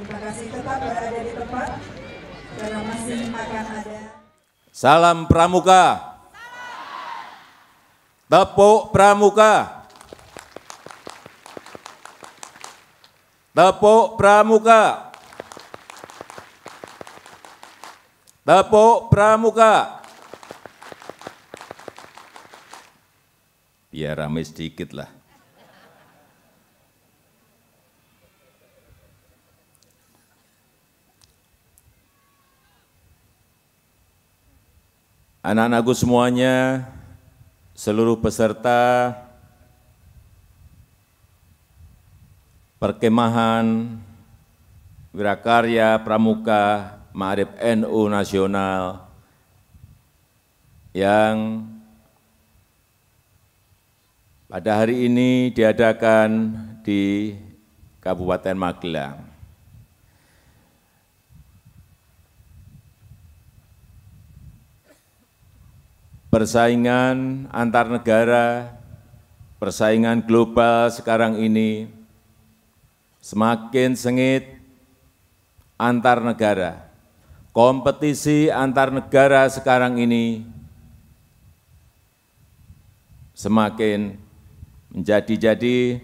Terima kasih tetap berada di tempat karena masih akan ada. Salam Pramuka. Tepuk Pramuka. Tepuk Pramuka. Tepuk Pramuka. Biar rame sedikit lah. anak-anakku semuanya, seluruh peserta perkemahan Wirakarya Pramuka Ma'arif NU Nasional yang pada hari ini diadakan di Kabupaten Magelang. persaingan antar negara, persaingan global sekarang ini semakin sengit antar negara. Kompetisi antar negara sekarang ini semakin menjadi-jadi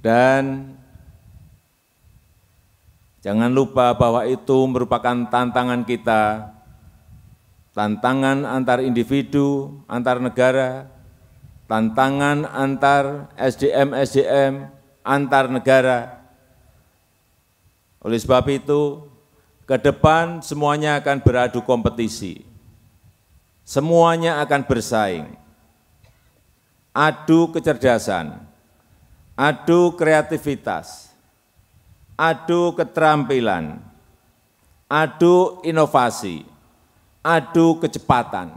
dan Jangan lupa bahwa itu merupakan tantangan kita tantangan antar individu, antar negara, tantangan antar SDM-SDM, antar negara. Oleh sebab itu, ke depan semuanya akan beradu kompetisi. Semuanya akan bersaing. Adu kecerdasan, adu kreativitas, adu keterampilan, adu inovasi adu kecepatan.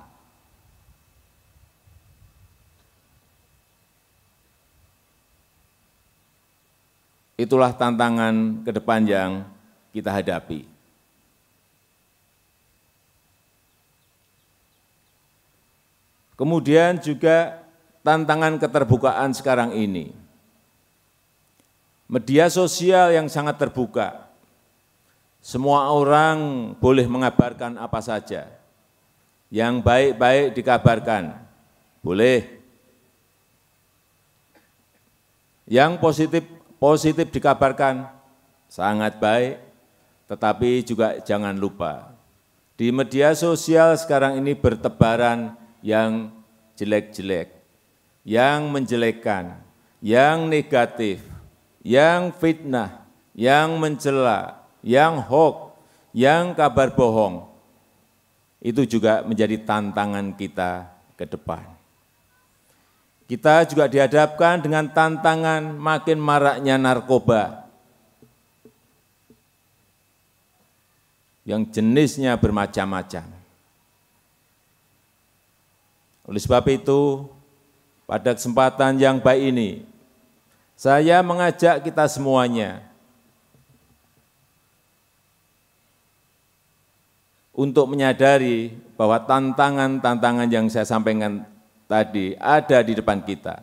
Itulah tantangan ke depan yang kita hadapi. Kemudian juga tantangan keterbukaan sekarang ini. Media sosial yang sangat terbuka. Semua orang boleh mengabarkan apa saja yang baik-baik dikabarkan, boleh. Yang positif positif dikabarkan, sangat baik, tetapi juga jangan lupa. Di media sosial sekarang ini bertebaran yang jelek-jelek, yang menjelekkan, yang negatif, yang fitnah, yang mencela, yang hoax, yang kabar bohong. Itu juga menjadi tantangan kita ke depan. Kita juga dihadapkan dengan tantangan makin maraknya narkoba yang jenisnya bermacam-macam. Oleh sebab itu, pada kesempatan yang baik ini, saya mengajak kita semuanya untuk menyadari bahwa tantangan-tantangan yang saya sampaikan tadi ada di depan kita.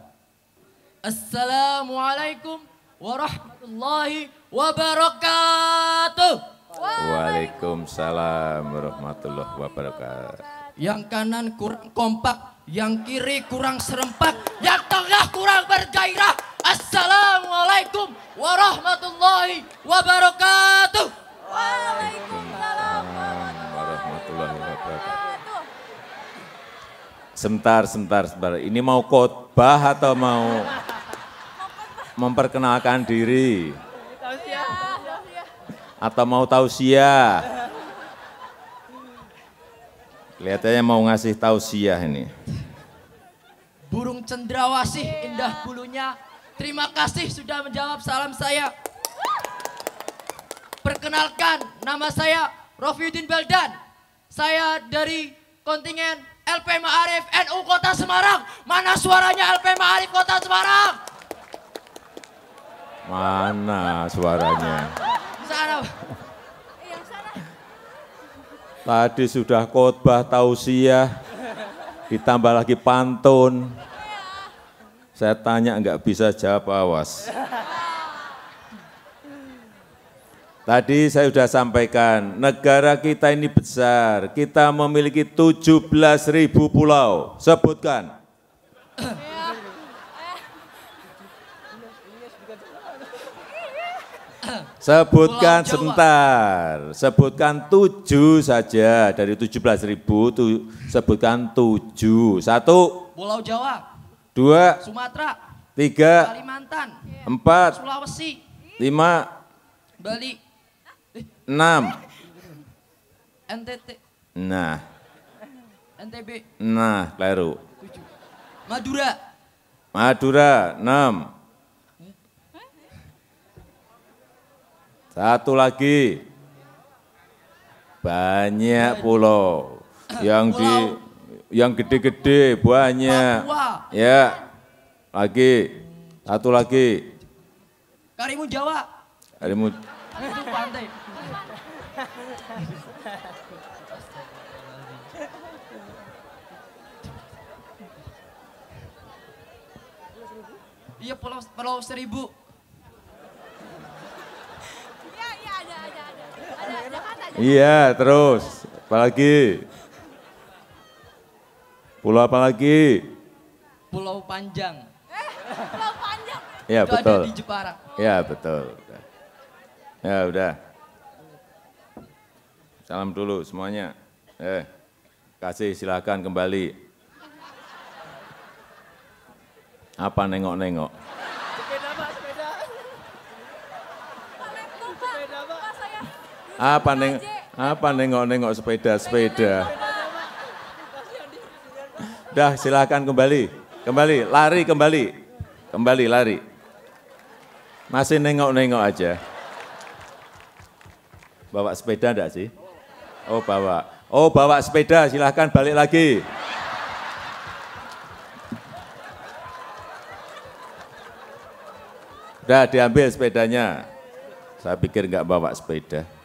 Assalamualaikum warahmatullahi wabarakatuh. Waalaikumsalam warahmatullahi wabarakatuh. Yang kanan kurang kompak, yang kiri kurang serempak, yang tengah kurang bergairah. Assalamualaikum warahmatullahi wabarakatuh. Waalaikumsalam. Sebentar, sebentar, sebentar. Ini mau khotbah atau mau memperkenalkan diri? Atau mau tausiah? Kelihatannya mau ngasih tausiah ini. Burung cendrawasih indah bulunya. Terima kasih sudah menjawab salam saya. Perkenalkan, nama saya Rofiuddin Beldan. Saya dari kontingen LP Ma'arif NU Kota Semarang. Mana suaranya LP Ma'arif Kota Semarang? Mana suaranya? Iya, sana. Tadi sudah khotbah tausiah, ditambah lagi pantun. Iya. Saya tanya nggak bisa jawab awas. Tadi saya sudah sampaikan, negara kita ini besar, kita memiliki 17 ribu pulau, sebutkan. Sebutkan sebentar, sebutkan tujuh saja dari tujuh belas ribu, tu, sebutkan tujuh. Satu. Pulau Jawa. Dua. Sumatera. Tiga. Kalimantan. Empat. Sulawesi. Lima. Bali. Enam. NTT. Nah. NTB. Nah, keliru. Madura. Madura, enam. Satu lagi. Banyak pulau yang pulau. di yang gede-gede banyak. Papua. Ya. Lagi. Satu lagi. Karimun Jawa. Karimun. Itu pantai. Iya pulau pulau seribu. Iya iya ada ada ada ada Jakarta. Iya terus apalagi pulau apa lagi? Pulau Panjang. Eh, pulau Panjang. Iya betul. Ada di Jepara. Iya betul. Ya udah salam dulu semuanya. Eh, kasih silakan kembali. Apa nengok-nengok? Sepeda, Pak, sepeda. Sepeda, Pak. Apa neng apa nengok-nengok sepeda-sepeda? Dah, silakan kembali. Kembali, lari kembali. Kembali lari. Masih nengok-nengok aja. Bawa sepeda enggak sih? Oh bawa. Oh bawa sepeda silahkan balik lagi. Udah diambil sepedanya. Saya pikir nggak bawa sepeda.